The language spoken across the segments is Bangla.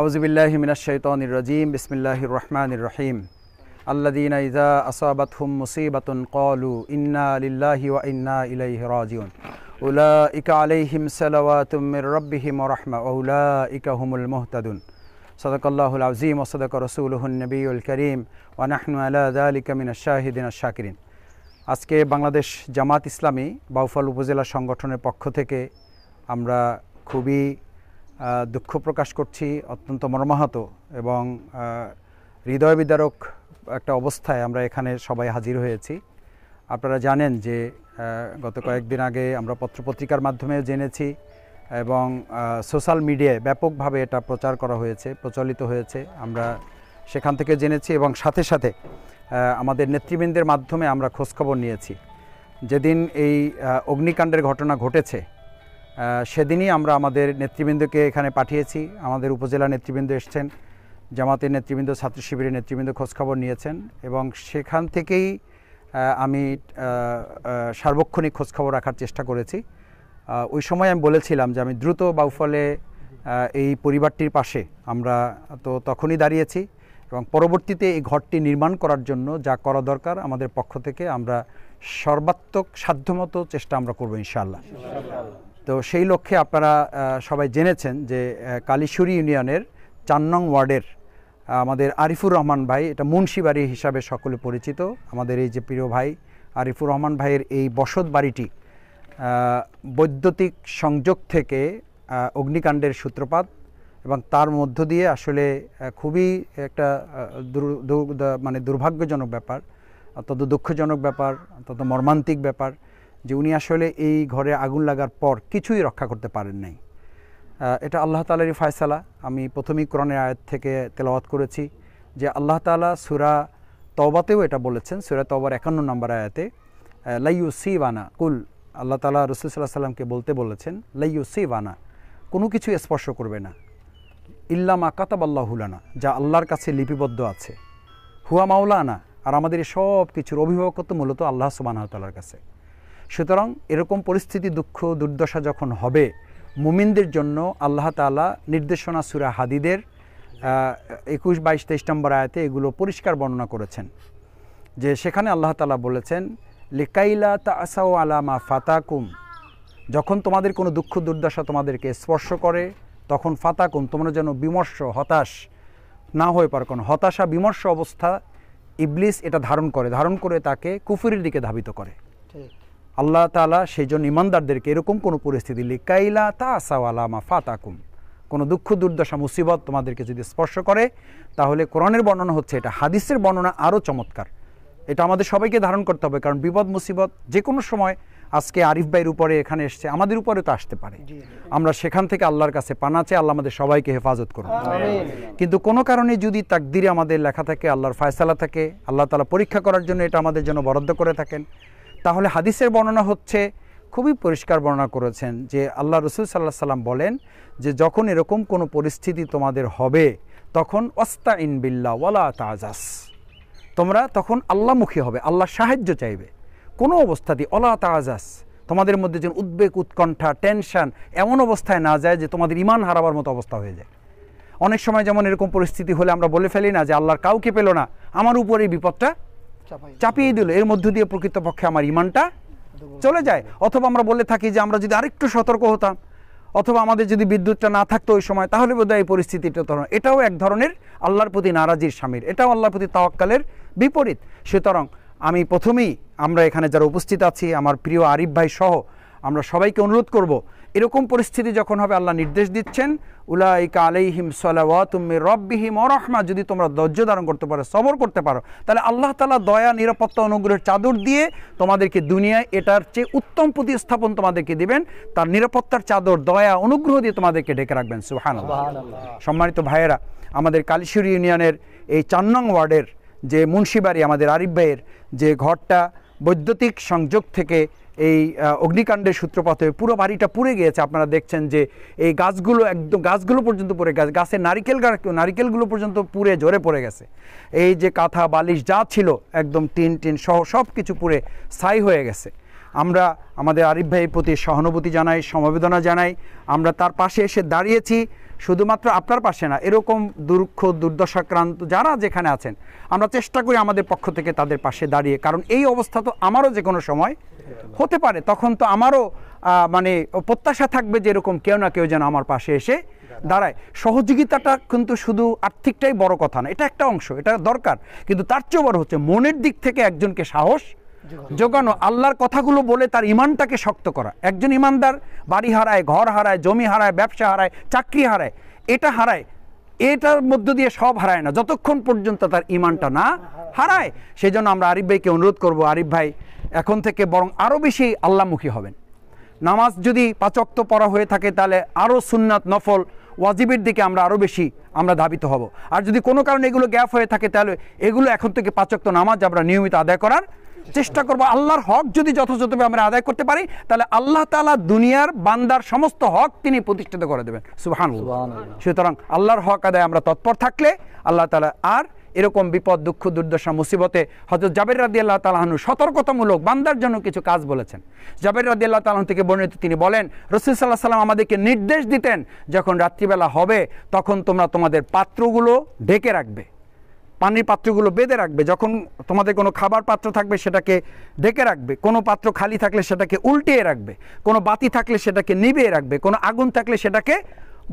আউজবিল্লাহ মিনাশাইতনির রাজিম বিসমিল্লাহ রহমানির রহিম আল্লাদিন ইজা আসাবাত হুম মুসিবাতুন কলু ইন্না লিল্লাহি ওয়া ইন্না ইলাইহি রাজিউন উলাইকা আলাইহিম সালাওয়াতুম মির রাব্বিহিম ওয়া রাহমা ওয়া উলাইকা হুমুল মুহতাদুন সাদাকাল্লাহুল আযীম ওয়া সাদাকা রাসূলুহুন নবিয়ুল কারীম ওয়া নাহনু আলা যালিকা মিনাশ শাহিদিন আশ শাকিরিন আজকে বাংলাদেশ জামাত ইসলামী বাউফল উপজেলা সংগঠনের পক্ষ থেকে আমরা খুবই দুঃখ প্রকাশ করছি অত্যন্ত মর্মাহত এবং হৃদয় বিদারক একটা অবস্থায় আমরা এখানে সবাই হাজির হয়েছি আপনারা জানেন যে গত কয়েকদিন আগে আমরা পত্রপত্রিকার মাধ্যমে জেনেছি এবং সোশ্যাল মিডিয়ায় ব্যাপকভাবে এটা প্রচার করা হয়েছে প্রচলিত হয়েছে আমরা সেখান থেকে জেনেছি এবং সাথে সাথে আমাদের নেতৃবৃন্দের মাধ্যমে আমরা খোঁজখবর নিয়েছি যেদিন এই অগ্নিকাণ্ডের ঘটনা ঘটেছে সেদিনই আমরা আমাদের নেতৃবৃন্দকে এখানে পাঠিয়েছি আমাদের উপজেলা নেতৃবৃন্দ এসছেন জামাতের নেতৃবৃন্দ ছাত্র শিবিরের নেতৃবৃন্দ খোঁজখবর নিয়েছেন এবং সেখান থেকেই আমি সার্বক্ষণিক খোঁজখবর রাখার চেষ্টা করেছি ওই সময় আমি বলেছিলাম যে আমি দ্রুত বাউফলে এই পরিবারটির পাশে আমরা তো তখনই দাঁড়িয়েছি এবং পরবর্তীতে এই ঘরটি নির্মাণ করার জন্য যা করা দরকার আমাদের পক্ষ থেকে আমরা সর্বাত্মক সাধ্যমতো চেষ্টা আমরা করবো ইনশাআল্লাহ তো সেই লক্ষ্যে আপনারা সবাই জেনেছেন যে কালীশ্বরী ইউনিয়নের চার নং ওয়ার্ডের আমাদের আরিফুর রহমান ভাই এটা মুন্সি বাড়ি হিসাবে সকলে পরিচিত আমাদের এই যে প্রিয় ভাই আরিফুর রহমান ভাইয়ের এই বসত বাড়িটি বৈদ্যুতিক সংযোগ থেকে অগ্নিকাণ্ডের সূত্রপাত এবং তার মধ্য দিয়ে আসলে খুবই একটা মানে দুর্ভাগ্যজনক ব্যাপার অত্যন্ত দুঃখজনক ব্যাপার অত্যন্ত মর্মান্তিক ব্যাপার যে উনি আসলে এই ঘরে আগুন লাগার পর কিছুই রক্ষা করতে পারেন নাই এটা আল্লাহ তালারই ফায়সালা আমি প্রথমেই কোরআনের আয়াত থেকে তেলাওয়াত করেছি যে আল্লাহ তালা সুরা তবাতেও এটা বলেছেন সুরা তবার একান্ন নম্বর আয়াতে লাইউ বানা কুল আল্লাহ তালা সাল্লাহ সাল্লামকে বলতে বলেছেন লাইউ বানা কোনো কিছু স্পর্শ করবে না ইল্লামা কাতাবাল্লাহুলানা যা আল্লাহর কাছে লিপিবদ্ধ আছে হুয়া মাওলানা আর আমাদের সব কিছুর অভিভাবকত্ব মূলত আল্লাহ সুবাহ তালার কাছে সুতরাং এরকম পরিস্থিতি দুঃখ দুর্দশা যখন হবে মুমিনদের জন্য আল্লাহ তালা নির্দেশনা সুরা হাদিদের একুশ বাইশ তেইশ নম্বর আয়াতে এগুলো পরিষ্কার বর্ণনা করেছেন যে সেখানে আল্লাহ তালা বলেছেন লিকাইলা তা আসাও আলামা ফাতাকুম যখন তোমাদের কোনো দুঃখ দুর্দশা তোমাদেরকে স্পর্শ করে তখন ফাতাকুম তোমরা যেন বিমর্ষ হতাশ না হয়ে পার কোনো হতাশা বিমর্ষ অবস্থা ইবলিস এটা ধারণ করে ধারণ করে তাকে কুফুরির দিকে ধাবিত করে আল্লাহ তালা সেই জন্য ইমানদারদেরকে এরকম কোনো পরিস্থিতি লিকাইলা তা আসাওয়ালামা ফাতাকুম কোনো দুঃখ দুর্দশা মুসিবত তোমাদেরকে যদি স্পর্শ করে তাহলে কোরআনের বর্ণনা হচ্ছে এটা হাদিসের বর্ণনা আরও চমৎকার এটা আমাদের সবাইকে ধারণ করতে হবে কারণ বিপদ মুসিবত যে কোনো সময় আজকে আরিফ ভাইয়ের উপরে এখানে এসছে আমাদের উপরে তো আসতে পারে আমরা সেখান থেকে আল্লাহর কাছে পানা চাই আল্লাহ আমাদের সবাইকে হেফাজত করুন কিন্তু কোনো কারণে যদি তাকদিরে আমাদের লেখা থাকে আল্লাহর ফায়সালা থাকে আল্লাহ তালা পরীক্ষা করার জন্য এটা আমাদের জন্য বরাদ্দ করে থাকেন তাহলে হাদিসের বর্ণনা হচ্ছে খুবই পরিষ্কার বর্ণনা করেছেন যে আল্লাহ রসুল সাল্লাহ সাল্লাম বলেন যে যখন এরকম কোনো পরিস্থিতি তোমাদের হবে তখন অস্তা ইন বিল্লা ওয়ালা তাজাস তোমরা তখন আল্লাহমুখী হবে আল্লাহ সাহায্য চাইবে কোনো অবস্থাতেই অলা তাজাস তোমাদের মধ্যে যেন উদ্বেগ উৎকণ্ঠা টেনশান এমন অবস্থায় না যায় যে তোমাদের ইমান হারাবার মতো অবস্থা হয়ে যায় অনেক সময় যেমন এরকম পরিস্থিতি হলে আমরা বলে ফেলি না যে আল্লাহর কাউকে পেল না আমার উপরে বিপদটা চাপিয়ে দিল এর মধ্য দিয়ে প্রকৃতপক্ষে আমার ইমানটা চলে যায় অথবা আমরা বলে থাকি যে আমরা যদি আরেকটু সতর্ক হতাম অথবা আমাদের যদি বিদ্যুৎটা না থাকতো ওই সময় তাহলে বোধহয় এই পরিস্থিতিটা তখন এটাও এক ধরনের আল্লাহর প্রতি নারাজির স্বামীর এটাও আল্লাহর প্রতি তাওয়াক্কালের বিপরীত সুতরাং আমি প্রথমেই আমরা এখানে যারা উপস্থিত আছি আমার প্রিয় আরিফ ভাই সহ আমরা সবাইকে অনুরোধ করব। এরকম পরিস্থিতি যখন হবে আল্লাহ নির্দেশ দিচ্ছেন উলাইকা আলাইহিম সালাওয়াতুম্মি রব্বিহিম রহমা যদি তোমরা ধৈর্য ধারণ করতে পারো সবর করতে পারো তাহলে আল্লাহ তালা দয়া নিরাপত্তা অনুগ্রহের চাদর দিয়ে তোমাদেরকে দুনিয়ায় এটার চেয়ে উত্তম প্রতিস্থাপন তোমাদেরকে দিবেন তার নিরাপত্তার চাদর দয়া অনুগ্রহ দিয়ে তোমাদেরকে ডেকে রাখবেন সুহান সম্মানিত ভাইয়েরা আমাদের কালীশ্বর ইউনিয়নের এই চান্নং ওয়ার্ডের যে মুন্সিবাড়ি আমাদের আরিফ ভাইয়ের যে ঘরটা বৈদ্যুতিক সংযোগ থেকে এই অগ্নিকাণ্ডের সূত্রপাত হয়ে পুরো বাড়িটা পুড়ে গিয়েছে আপনারা দেখছেন যে এই গাছগুলো একদম গাছগুলো পর্যন্ত পড়ে গেছে গাছের নারিকেল নারিকেলগুলো পর্যন্ত পুড়ে ঝরে পড়ে গেছে এই যে কাঁথা বালিশ যা ছিল একদম টিন টিন সহ সব কিছু পুড়ে স্থায়ী হয়ে গেছে আমরা আমাদের আরিফ ভাইয়ের প্রতি সহানুভূতি জানাই সমবেদনা জানাই আমরা তার পাশে এসে দাঁড়িয়েছি শুধুমাত্র আপনার পাশে না এরকম দুর্খ দুর্দশাক্রান্ত যারা যেখানে আছেন আমরা চেষ্টা করি আমাদের পক্ষ থেকে তাদের পাশে দাঁড়িয়ে কারণ এই অবস্থা তো আমারও যে কোনো সময় হতে পারে তখন তো আমারও মানে প্রত্যাশা থাকবে যে এরকম কেউ না কেউ যেন আমার পাশে এসে দাঁড়ায় সহযোগিতাটা কিন্তু শুধু আর্থিকটাই বড় কথা না এটা একটা অংশ এটা দরকার কিন্তু তার চেয়েও বড় হচ্ছে মনের দিক থেকে একজনকে সাহস জোগানো আল্লাহর কথাগুলো বলে তার ইমানটাকে শক্ত করা একজন ইমানদার বাড়ি হারায় ঘর হারায় জমি হারায় ব্যবসা হারায় চাকরি হারায় এটা হারায় এটার মধ্য দিয়ে সব হারায় না যতক্ষণ পর্যন্ত তার ইমানটা না হারায় সেই জন্য আমরা আরিফ ভাইকে অনুরোধ করব আরিফ ভাই এখন থেকে বরং আরও বেশি আল্লাহমুখী হবেন নামাজ যদি পাচক্ত পড়া হয়ে থাকে তাহলে আরও সুন্নাত নফল ওয়াজিবের দিকে আমরা আরও বেশি আমরা ধাবিত হব আর যদি কোনো কারণে এগুলো গ্যাপ হয়ে থাকে তাহলে এগুলো এখন থেকে পাচক্ত নামাজ আমরা নিয়মিত আদায় করার চেষ্টা করব আল্লাহর হক যদি যথাযথভাবে আমরা আদায় করতে পারি তাহলে আল্লাহ তালা দুনিয়ার বান্দার সমস্ত হক তিনি প্রতিষ্ঠিত করে দেবেন সুহান সুতরাং আল্লাহর হক আদায় আমরা তৎপর থাকলে আল্লাহ তালা আর এরকম বিপদ দুঃখ দুর্দশা মুসিবতে হজরত জাবের রাদি আল্লাহ তালাহানু সতর্কতামূলক বান্দার জন্য কিছু কাজ বলেছেন জাবের রাদি আল্লাহ তালাহন থেকে বর্ণিত তিনি বলেন রসুল সাল্লাহ সাল্লাম আমাদেরকে নির্দেশ দিতেন যখন রাত্রিবেলা হবে তখন তোমরা তোমাদের পাত্রগুলো ঢেকে রাখবে পানির পাত্রগুলো বেঁধে রাখবে যখন তোমাদের কোনো খাবার পাত্র থাকবে সেটাকে ডেকে রাখবে কোনো পাত্র খালি থাকলে সেটাকে উল্টিয়ে রাখবে কোনো বাতি থাকলে সেটাকে নিভিয়ে রাখবে কোনো আগুন থাকলে সেটাকে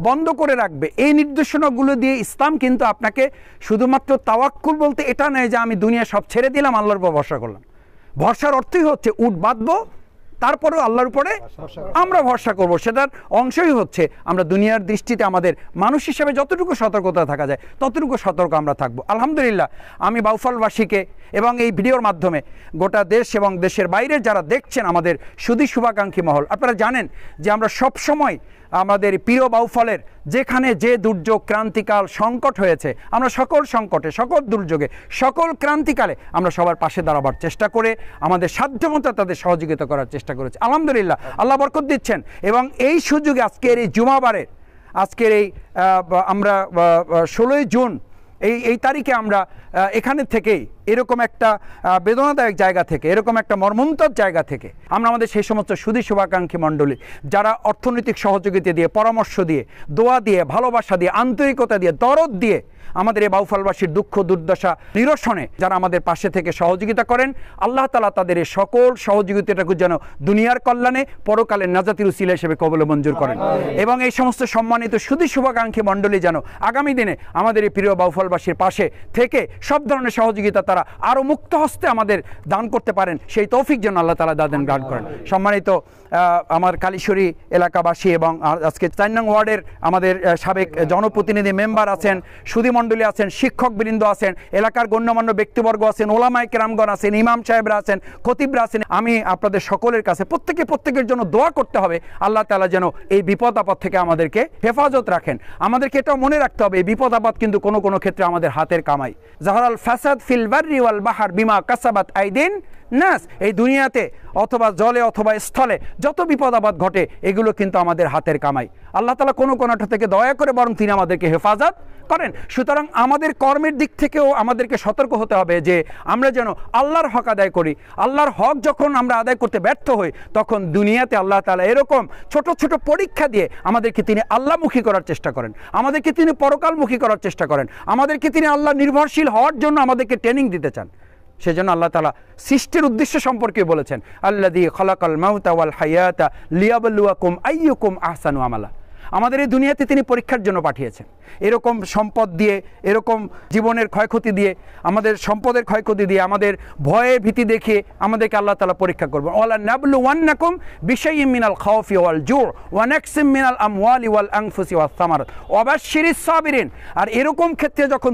বন্ধ করে রাখবে এই নির্দেশনাগুলো দিয়ে ইসলাম কিন্তু আপনাকে শুধুমাত্র তাওয়াক্কুল বলতে এটা নয় যে আমি দুনিয়া সব ছেড়ে দিলাম আল্লাহর উপর ভরসা করলাম ভরসার অর্থই হচ্ছে উঠ বাঁধবো তারপরেও আল্লাহর উপরে আমরা ভরসা করব সেটার অংশই হচ্ছে আমরা দুনিয়ার দৃষ্টিতে আমাদের মানুষ হিসেবে যতটুকু সতর্কতা থাকা যায় ততটুকু সতর্ক আমরা থাকবো আলহামদুলিল্লাহ আমি বাউফলবাসীকে এবং এই ভিডিওর মাধ্যমে গোটা দেশ এবং দেশের বাইরে যারা দেখছেন আমাদের সুদী শুভাকাঙ্ক্ষী মহল আপনারা জানেন যে আমরা সব সময় আমাদের প্রিয় বাউফলের যেখানে যে দুর্যোগ ক্রান্তিকাল সংকট হয়েছে আমরা সকল সংকটে সকল দুর্যোগে সকল ক্রান্তিকালে আমরা সবার পাশে দাঁড়াবার চেষ্টা করে আমাদের সাধ্যমতো তাদের সহযোগিতা করার চেষ্টা করেছি আলহামদুলিল্লাহ আল্লাহ বরকত দিচ্ছেন এবং এই সুযোগে আজকের এই জুমাবারের আজকের এই আমরা ষোলোই জুন এই এই তারিখে আমরা এখানে থেকেই এরকম একটা বেদনাদায়ক জায়গা থেকে এরকম একটা মর্মন্তর জায়গা থেকে আমরা আমাদের সেই সমস্ত সুদী শুভাকাঙ্ক্ষী মণ্ডলী যারা অর্থনৈতিক সহযোগিতা দিয়ে পরামর্শ দিয়ে দোয়া দিয়ে ভালোবাসা দিয়ে আন্তরিকতা দিয়ে দরদ দিয়ে আমাদের এই বাউফালবাসীর দুঃখ দুর্দশা নিরসনে যারা আমাদের পাশে থেকে সহযোগিতা করেন আল্লাহ তালা তাদের এই সকল সহযোগিতাটাকে যেন দুনিয়ার কল্যাণে পরকালের নাজাতির উচিলা হিসেবে কবলে মঞ্জুর করেন এবং এই সমস্ত সম্মানিত সুদী শুভাকাঙ্ক্ষী মণ্ডলী যেন আগামী দিনে আমাদের এই প্রিয় বাউফালবাসীর পাশে থেকে সব ধরনের সহযোগিতা তারা আরও মুক্ত হস্তে আমাদের দান করতে পারেন সেই তৌফিক যেন আল্লাহ তালা দাদেন গান করেন সম্মানিত আমার কালীশ্বরী এলাকাবাসী এবং আজকে চাইনাং ওয়ার্ডের আমাদের সাবেক জনপ্রতিনিধি মেম্বার আছেন সুদীমণ্ডলী আছেন শিক্ষকবৃন্দ আছেন এলাকার গণ্যমান্য ব্যক্তিবর্গ আছেন ওলামায় কেরামগণ আছেন ইমাম সাহেবরা আছেন খতিবরা আছেন আমি আপনাদের সকলের কাছে প্রত্যেকে প্রত্যেকের জন্য দোয়া করতে হবে আল্লাহ তালা যেন এই বিপদ আপদ থেকে আমাদেরকে হেফাজত রাখেন আমাদেরকে এটাও মনে রাখতে হবে এই বিপদ আপদ কিন্তু কোনো কোনো ক্ষেত্রে আমাদের হাতের কামাই জাহরাল ফ্যাসাদ ফিল বাহার বিমা কাসাবাত আইদিন নাস এই দুনিয়াতে অথবা জলে অথবা স্থলে যত বিপদ আপদ ঘটে এগুলো কিন্তু আমাদের হাতের কামাই আল্লাহ তালা কোনো কোনোটা থেকে দয়া করে বরং তিনি আমাদেরকে হেফাজত করেন সুতরাং আমাদের কর্মের দিক থেকেও আমাদেরকে সতর্ক হতে হবে যে আমরা যেন আল্লাহর হক আদায় করি আল্লাহর হক যখন আমরা আদায় করতে ব্যর্থ হই তখন দুনিয়াতে আল্লাহ তালা এরকম ছোট ছোট পরীক্ষা দিয়ে আমাদেরকে তিনি আল্লাহমুখী করার চেষ্টা করেন আমাদেরকে তিনি পরকালমুখী করার চেষ্টা করেন আমাদেরকে তিনি আল্লাহ নির্ভরশীল হওয়ার জন্য আমাদেরকে ট্রেনিং দিতে চান সেজন্য আল্লাহ তালা সৃষ্টির উদ্দেশ্য সম্পর্কে বলেছেন আল্লাহ দি খালাকাল মাউতা ওয়াল হায়াতা লিয়াবলুয়া কুম আইয়ুকুম আহসানু আমালা আমাদের এই দুনিয়াতে তিনি পরীক্ষার জন্য পাঠিয়েছেন এরকম সম্পদ দিয়ে এরকম জীবনের ক্ষয়ক্ষতি দিয়ে আমাদের সম্পদের ক্ষয়ক্ষতি দিয়ে আমাদের ভয়ে ভীতি দেখিয়ে আমাদেরকে আল্লাহ তালা পরীক্ষা করবেন ওয়ালা নাবলু ওয়ান নাকুম বিষয় মিনাল খাওফি ওয়াল জোর ওয়ান এক্সিম মিনাল আম ওয়াল ইওয়াল আংফুসি ওয়াল সামার অবাশির সাবিরিন আর এরকম ক্ষেত্রে যখন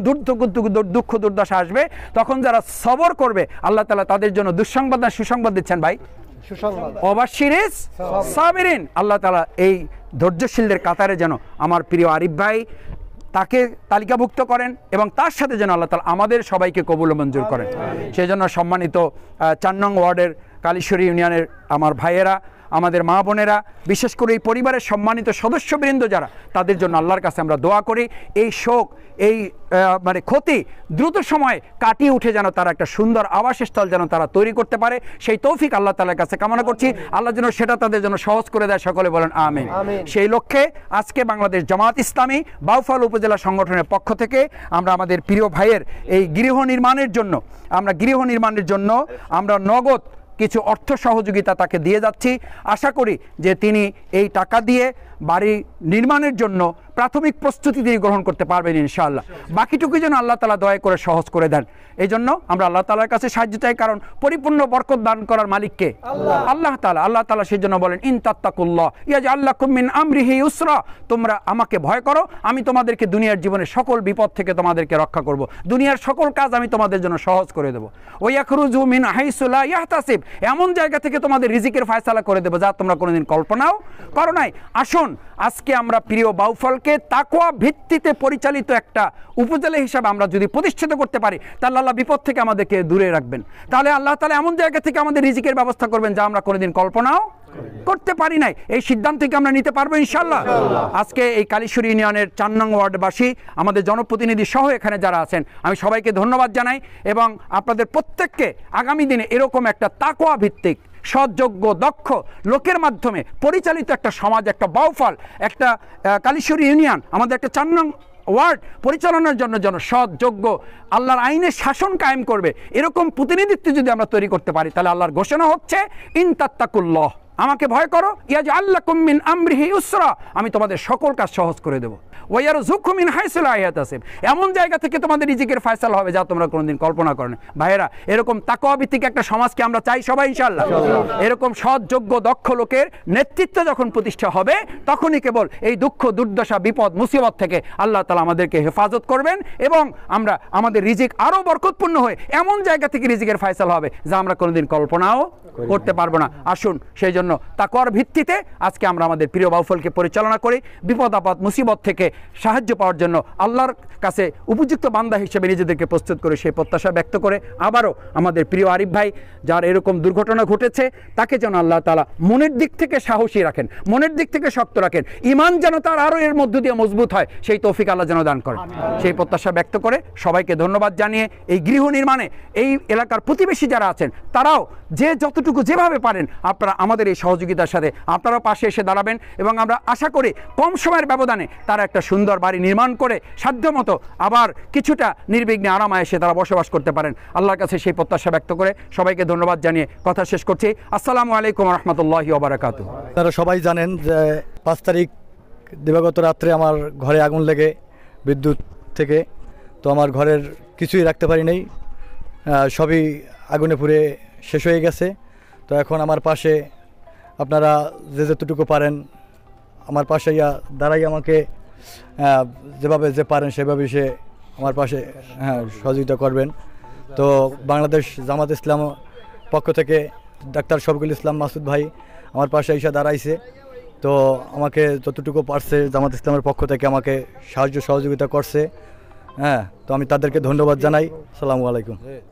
দুঃখ দুর্দশা আসবে তখন যারা সবর করবে আল্লাহ তালা তাদের জন্য দুঃসংবাদ না সুসংবাদ দিচ্ছেন ভাই অবাশির সাবিরিন আল্লাহ তালা এই ধৈর্যশীলদের কাতারে যেন আমার প্রিয় আরিফ ভাই তাকে তালিকাভুক্ত করেন এবং তার সাথে যেন আল্লাহ তালা আমাদের সবাইকে কবুল মঞ্জুর করেন সেই জন্য সম্মানিত চার নং ওয়ার্ডের কালীশ্বরী ইউনিয়নের আমার ভাইয়েরা আমাদের মা বোনেরা বিশেষ করে এই পরিবারের সম্মানিত সদস্যবৃন্দ যারা তাদের জন্য আল্লাহর কাছে আমরা দোয়া করি এই শোক এই মানে ক্ষতি দ্রুত সময়ে কাটিয়ে উঠে যেন তারা একটা সুন্দর আবাসস্থল যেন তারা তৈরি করতে পারে সেই তৌফিক আল্লাহ তালার কাছে কামনা করছি আল্লাহ যেন সেটা তাদের জন্য সহজ করে দেয় সকলে বলেন আমি সেই লক্ষ্যে আজকে বাংলাদেশ জামাত ইসলামী বাউফল উপজেলা সংগঠনের পক্ষ থেকে আমরা আমাদের প্রিয় ভাইয়ের এই গৃহ নির্মাণের জন্য আমরা গৃহ নির্মাণের জন্য আমরা নগদ কিছু অর্থ সহযোগিতা তাকে দিয়ে যাচ্ছি আশা করি যে তিনি এই টাকা দিয়ে বাড়ি নির্মাণের জন্য প্রাথমিক প্রস্তুতি দিয়ে গ্রহণ করতে পারবেন ইনশাআল্লাহ বাকিটুকু যেন আল্লাহ তালা দয়া করে সহজ করে দেন এই জন্য আমরা আল্লাহ তালার কাছে সাহায্য চাই কারণ পরিপূর্ণ বরকত দান করার মালিককে আল্লাহ তালা আল্লাহ তালা সেই জন্য বলেন ইন তাত্তাকুল্লাহ ইয়াজ আল্লাহ কুমিন আমরিহি ইউসরা তোমরা আমাকে ভয় করো আমি তোমাদেরকে দুনিয়ার জীবনে সকল বিপদ থেকে তোমাদেরকে রক্ষা করব। দুনিয়ার সকল কাজ আমি তোমাদের জন্য সহজ করে দেবো ওয়াখরুজ মিন হাইসুল্লাহ ইয়াহতাসিব এমন জায়গা থেকে তোমাদের রিজিকের ফায়সালা করে দেবো যা তোমরা কোনোদিন কল্পনাও করো নাই আসুন আজকে আমরা প্রিয় বাউফলকে উপজেলাকে তাকোয়া ভিত্তিতে পরিচালিত একটা উপজেলা হিসাবে আমরা যদি প্রতিষ্ঠিত করতে পারি তাহলে আল্লাহ বিপদ থেকে আমাদেরকে দূরে রাখবেন তাহলে আল্লাহ তাহলে এমন জায়গা থেকে আমাদের রিজিকের ব্যবস্থা করবেন যা আমরা কোনোদিন কল্পনাও করতে পারি নাই এই সিদ্ধান্তকে আমরা নিতে পারবো ইনশাল্লাহ আজকে এই কালীশ্বর ইউনিয়নের চার নং ওয়ার্ডবাসী আমাদের জনপ্রতিনিধি সহ এখানে যারা আছেন আমি সবাইকে ধন্যবাদ জানাই এবং আপনাদের প্রত্যেককে আগামী দিনে এরকম একটা তাকোয়া ভিত্তিক সযোগ্য দক্ষ লোকের মাধ্যমে পরিচালিত একটা সমাজ একটা বাউফল একটা কালীশ্বর ইউনিয়ন আমাদের একটা চার নং ওয়ার্ড পরিচালনার জন্য যেন সৎযোগ্য আল্লাহর আইনের শাসন কায়েম করবে এরকম প্রতিনিধিত্ব যদি আমরা তৈরি করতে পারি তাহলে আল্লাহর ঘোষণা হচ্ছে ইনতাত্তাকুল্লহ আমাকে ভয় করো ইয়াজ আল্লাহ কুমিন আমরিহি উসরা আমি তোমাদের সকল কাজ সহজ করে দেবো ওয়ার জুকুমিন হাইসেল আয়াত আছে এমন জায়গা থেকে তোমাদের রিজিকের ফায়সাল হবে যা তোমরা কোনোদিন কল্পনা করো না ভাইয়েরা এরকম তাকোয়াভিত্তিক একটা সমাজকে আমরা চাই সবাই ইনশাল্লাহ এরকম সৎযোগ্য দক্ষ লোকের নেতৃত্ব যখন প্রতিষ্ঠা হবে তখনই কেবল এই দুঃখ দুর্দশা বিপদ মুসিবত থেকে আল্লাহ তালা আমাদেরকে হেফাজত করবেন এবং আমরা আমাদের রিজিক আরও বরকতপূর্ণ হয়ে এমন জায়গা থেকে রিজিকের ফায়সাল হবে যা আমরা কোনোদিন কল্পনাও করতে পারবো না আসুন সেই জন্য জন্য তা কর ভিত্তিতে আজকে আমরা আমাদের প্রিয় বাউফলকে পরিচালনা করি বিপদ আপদ মুসিবত থেকে সাহায্য পাওয়ার জন্য আল্লাহর কাছে উপযুক্ত বান্দা হিসেবে নিজেদেরকে প্রস্তুত করে সেই প্রত্যাশা ব্যক্ত করে আবারও আমাদের প্রিয় আরিফ ভাই যার এরকম দুর্ঘটনা ঘটেছে তাকে যেন আল্লাহ তালা মনের দিক থেকে সাহসী রাখেন মনের দিক থেকে শক্ত রাখেন ইমান যেন তার আরও এর মধ্য দিয়ে মজবুত হয় সেই তৌফিক আল্লাহ যেন দান করেন সেই প্রত্যাশা ব্যক্ত করে সবাইকে ধন্যবাদ জানিয়ে এই গৃহ নির্মাণে এই এলাকার প্রতিবেশী যারা আছেন তারাও যে যতটুকু যেভাবে পারেন আপনারা আমাদের এই সহযোগিতার সাথে আপনারাও পাশে এসে দাঁড়াবেন এবং আমরা আশা করি কম সময়ের ব্যবধানে তারা একটা সুন্দর বাড়ি নির্মাণ করে সাধ্যমতো আবার কিছুটা নির্বিঘ্নে আরামায় এসে তারা বসবাস করতে পারেন আল্লাহর কাছে সেই প্রত্যাশা ব্যক্ত করে সবাইকে ধন্যবাদ জানিয়ে কথা শেষ করছি আসসালামু আলাইকুম রহমতুল্লাহ ওবরাকাত আপনারা সবাই জানেন যে পাঁচ তারিখ দিবাগত রাত্রে আমার ঘরে আগুন লেগে বিদ্যুৎ থেকে তো আমার ঘরের কিছুই রাখতে পারি নাই সবই আগুনে পুড়ে শেষ হয়ে গেছে তো এখন আমার পাশে আপনারা যে যেতটুকু পারেন আমার পাশে ইয়া দাঁড়াই আমাকে যেভাবে যে পারেন সেভাবে সে আমার পাশে হ্যাঁ সহযোগিতা করবেন তো বাংলাদেশ জামাত ইসলাম পক্ষ থেকে ডাক্তার শফিকুল ইসলাম মাসুদ ভাই আমার পাশে এসে দাঁড়াইছে তো আমাকে যতটুকু পারছে জামাত ইসলামের পক্ষ থেকে আমাকে সাহায্য সহযোগিতা করছে হ্যাঁ তো আমি তাদেরকে ধন্যবাদ জানাই সালামু আলাইকুম